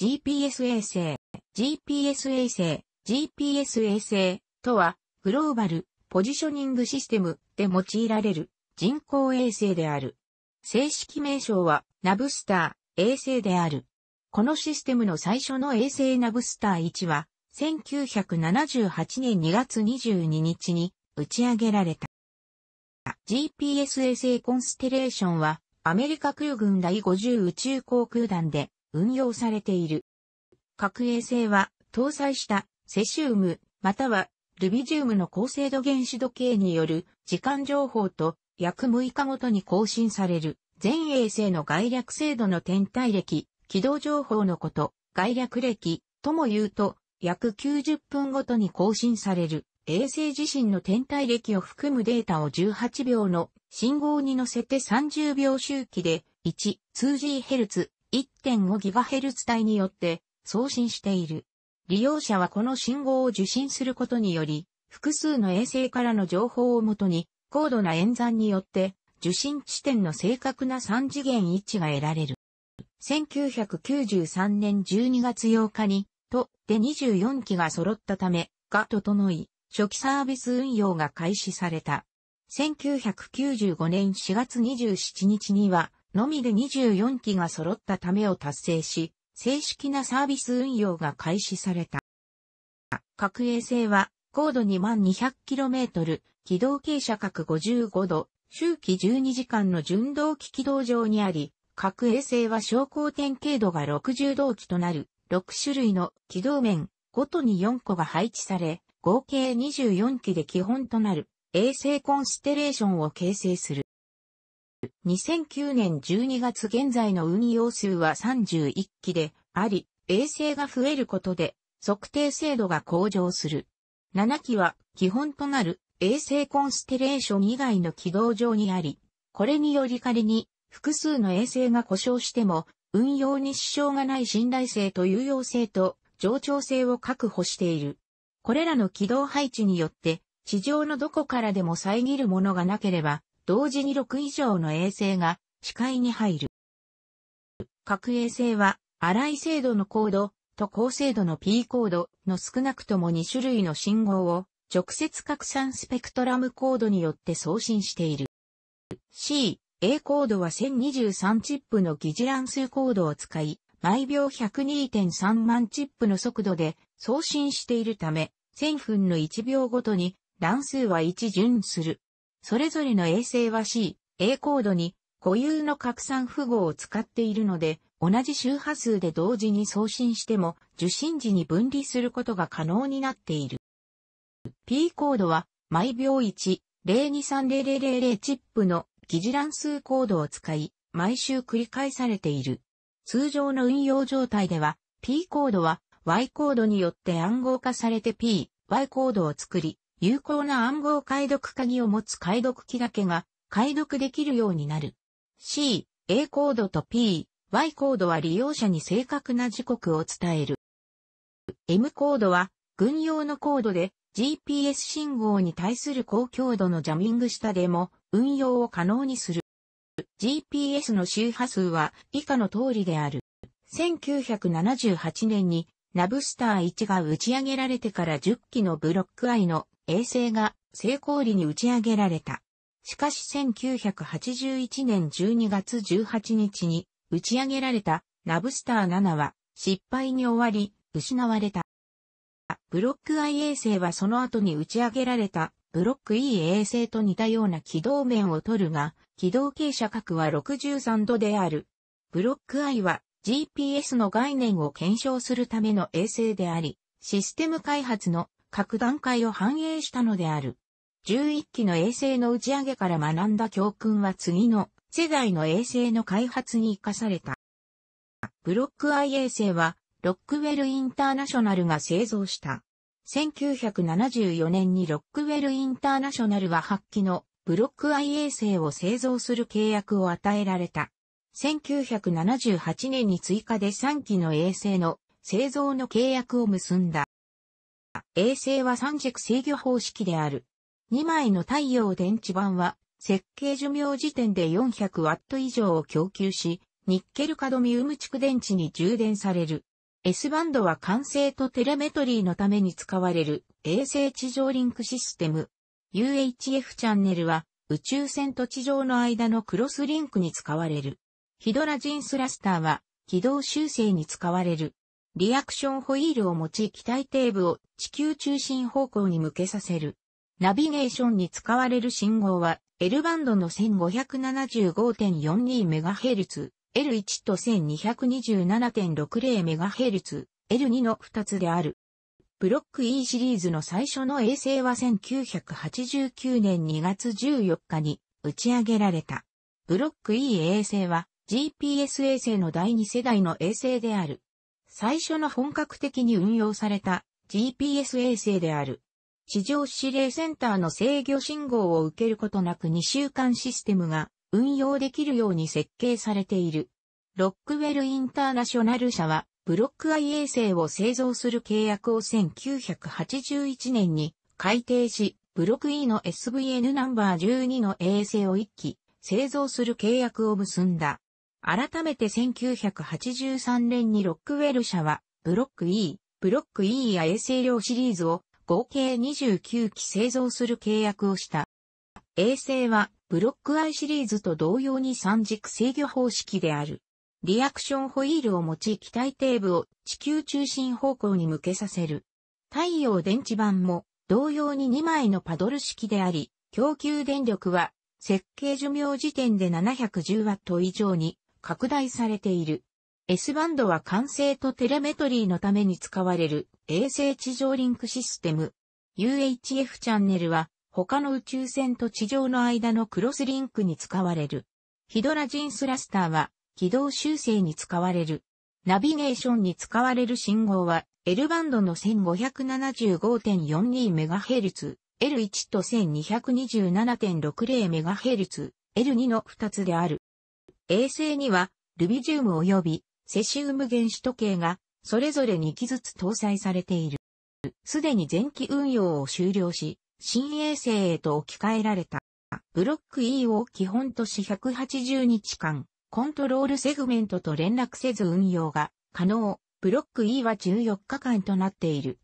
GPS 衛星、GPS 衛星、GPS 衛星とは、グローバル、ポジショニングシステムで用いられる人工衛星である。正式名称は、ナブスター、衛星である。このシステムの最初の衛星ナブスター1は、1978年2月22日に打ち上げられた。GPS 衛星コンステレーションは、アメリカ空軍第50宇宙航空団で、運用されている。核衛星は搭載したセシウムまたはルビジウムの高精度原子時計による時間情報と約6日ごとに更新される全衛星の概略精度の天体歴、軌道情報のこと、概略歴とも言うと約90分ごとに更新される衛星自身の天体歴を含むデータを18秒の信号に乗せて30秒周期で 1, 2GHz 1.5GHz 帯によって送信している。利用者はこの信号を受信することにより、複数の衛星からの情報をもとに、高度な演算によって受信地点の正確な3次元位置が得られる。1993年12月8日に、と、で24機が揃ったため、が整い、初期サービス運用が開始された。1995年4月27日には、のみで24機が揃ったためを達成し、正式なサービス運用が開始された。各衛星は高度 2200km、軌道傾斜角55度、周期12時間の順動機軌道上にあり、各衛星は昇降点経度が60度機となる6種類の軌道面ごとに4個が配置され、合計24機で基本となる衛星コンステレーションを形成する。2009年12月現在の運用数は31機であり、衛星が増えることで測定精度が向上する。7機は基本となる衛星コンステレーション以外の軌道上にあり、これにより仮に複数の衛星が故障しても運用に支障がない信頼性と有用性と冗長性を確保している。これらの軌道配置によって地上のどこからでも遮るものがなければ同時に6以上の衛星が視界に入る。各衛星は、粗い精度の高度と高精度の P コードの少なくとも2種類の信号を直接拡散スペクトラムコードによって送信している。C、A コードは1023チップの疑似乱数コードを使い、毎秒102.3万チップの速度で送信しているため、1000分の1秒ごとに乱数は1巡する。それぞれの衛星は C、A コードに固有の拡散符号を使っているので、同じ周波数で同時に送信しても受信時に分離することが可能になっている。P コードは毎秒1、023000チップの疑似乱数コードを使い、毎週繰り返されている。通常の運用状態では、P コードは Y コードによって暗号化されて P、Y コードを作り、有効な暗号解読鍵を持つ解読機だけが解読できるようになる。C、A コードと P、Y コードは利用者に正確な時刻を伝える。M コードは軍用のコードで GPS 信号に対する高強度のジャミング下でも運用を可能にする。GPS の周波数は以下の通りである。1978年にナブスター1が打ち上げられてから10機のブロック I の衛星が成功裏に打ち上げられた。しかし1981年12月18日に打ち上げられたナブスター7は失敗に終わり失われた。ブロック I 衛星はその後に打ち上げられたブロック E 衛星と似たような軌道面を取るが、軌道傾斜角は63度である。ブロック I は GPS の概念を検証するための衛星であり、システム開発の各段階を反映したのである。11機の衛星の打ち上げから学んだ教訓は次の世代の衛星の開発に生かされた。ブロックアイ衛星はロックウェルインターナショナルが製造した。1974年にロックウェルインターナショナルは8機のブロックアイ衛星を製造する契約を与えられた。1978年に追加で3機の衛星の製造の契約を結んだ。衛星は三軸制御方式である。2枚の太陽電池板は、設計寿命時点で 400W 以上を供給し、ニッケルカドミウム蓄電池に充電される。S バンドは完成とテレメトリーのために使われる衛星地上リンクシステム。UHF チャンネルは宇宙船と地上の間のクロスリンクに使われる。ヒドラジンスラスターは軌道修正に使われる。リアクションホイールを用い機体底部を地球中心方向に向けさせる。ナビゲーションに使われる信号は L バンドの 1575.42MHz、L1 と 1227.60MHz、L2 の2つである。ブロック E シリーズの最初の衛星は1989年2月14日に打ち上げられた。ブロック E 衛星は GPS 衛星の第2世代の衛星である。最初の本格的に運用された GPS 衛星である。地上指令センターの制御信号を受けることなく2週間システムが運用できるように設計されている。ロックウェルインターナショナル社はブロックアイ衛星を製造する契約を1981年に改定し、ブロック E の SVN ナンバー12の衛星を1機製造する契約を結んだ。改めて1983年にロックウェル社は、ブロック E、ブロック E や衛星量シリーズを合計29機製造する契約をした。衛星はブロック I シリーズと同様に三軸制御方式である。リアクションホイールを用い機体底部を地球中心方向に向けさせる。太陽電池板も同様に2枚のパドル式であり、供給電力は設計寿命時点で7 1 0ト以上に拡大されている。S バンドは完成とテレメトリーのために使われる衛星地上リンクシステム。UHF チャンネルは他の宇宙船と地上の間のクロスリンクに使われる。ヒドラジンスラスターは軌道修正に使われる。ナビゲーションに使われる信号は L バンドの 1575.42MHz、L1 と 1227.60MHz、L2 の2つである。衛星には、ルビジウム及びセシウム原子時計が、それぞれ2機ずつ搭載されている。すでに前期運用を終了し、新衛星へと置き換えられた。ブロック E を基本とし180日間、コントロールセグメントと連絡せず運用が可能。ブロック E は14日間となっている。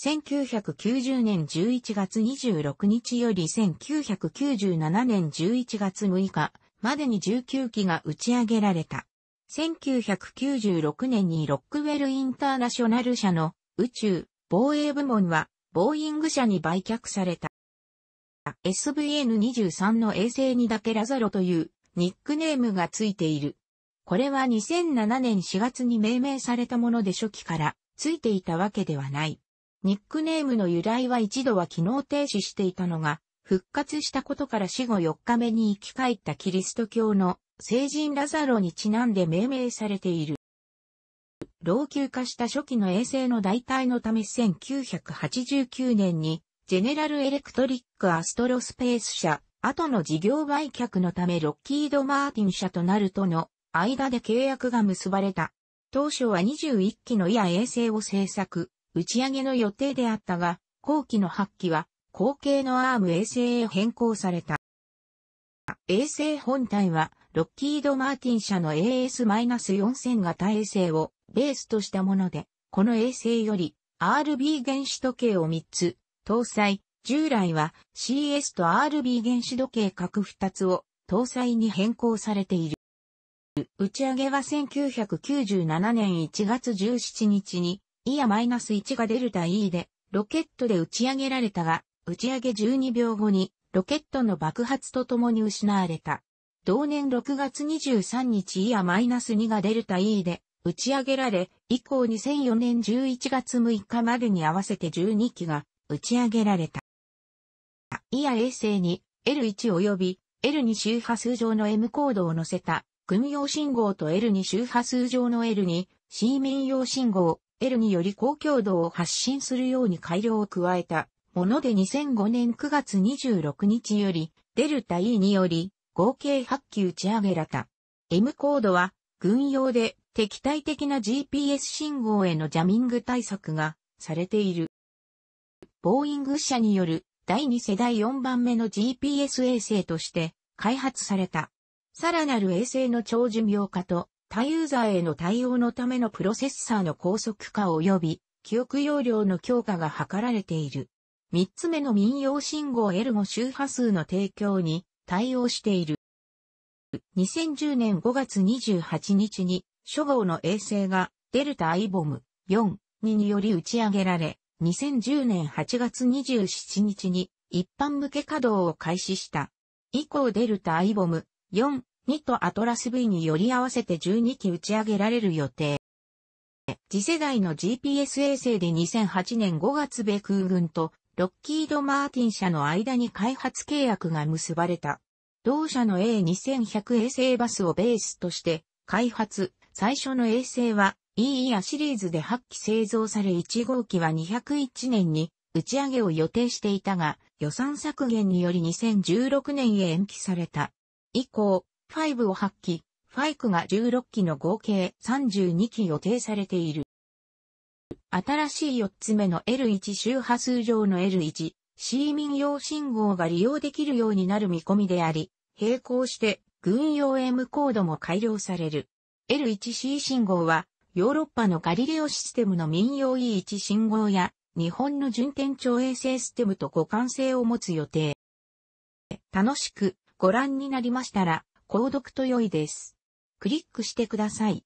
1990年11月26日より1997年11月6日までに19機が打ち上げられた。1996年にロックウェルインターナショナル社の宇宙防衛部門はボーイング社に売却された。SVN23 の衛星にだけラザロというニックネームがついている。これは2007年4月に命名されたもので初期からついていたわけではない。ニックネームの由来は一度は機能停止していたのが復活したことから死後4日目に生き返ったキリスト教の聖人ラザロにちなんで命名されている。老朽化した初期の衛星の代替のため1989年に、ジェネラルエレクトリックアストロスペース社、後の事業売却のためロッキード・マーティン社となるとの間で契約が結ばれた。当初は21機のイヤ衛星を製作、打ち上げの予定であったが、後期の8機は後継のアーム衛星へ変更された。衛星本体は、ロッキード・マーティン社の AS-4000 型衛星をベースとしたもので、この衛星より RB 原子時計を3つ搭載、従来は CS と RB 原子時計各2つを搭載に変更されている。打ち上げは1997年1月17日に、イヤ -1 がデルタ E でロケットで打ち上げられたが、打ち上げ12秒後にロケットの爆発とともに失われた。同年6月23日イス -2 がデルタ E で打ち上げられ、以降2004年11月6日までに合わせて12機が打ち上げられた。イや衛星に L1 及び L2 周波数上の M コードを載せた組用信号と L2 周波数上の L2 C 民用信号 L2 より高強度を発信するように改良を加えたもので2005年9月26日より、デルタ E により、合計8機打ち上げられた。M コードは、軍用で敵対的な GPS 信号へのジャミング対策がされている。ボーイング社による第2世代4番目の GPS 衛星として開発された。さらなる衛星の長寿命化と他ユーザーへの対応のためのプロセッサーの高速化及び記憶容量の強化が図られている。三つ目の民謡信号エルゴ周波数の提供に対応している。2010年5月28日に初号の衛星がデルタアイボム4により打ち上げられ、2010年8月27日に一般向け稼働を開始した。以降デルタアイボム4、2とアトラス V により合わせて12機打ち上げられる予定。次世代の GPS 衛星で2008年5月米空軍とロッキード・マーティン社の間に開発契約が結ばれた。同社の A2100 衛星バスをベースとして開発、最初の衛星は E e ヤシリーズで8機製造され1号機は201年に打ち上げを予定していたが予算削減により2016年へ延期された。以降、5を8機、ファイクが16機の合計32機予定されている。新しい4つ目の L1 周波数上の L1、C 民用信号が利用できるようになる見込みであり、並行して軍用 M コードも改良される。L1C 信号は、ヨーロッパのガリレオシステムの民用 E1 信号や、日本の順天長衛星システムと互換性を持つ予定。楽しくご覧になりましたら、購読と良いです。クリックしてください。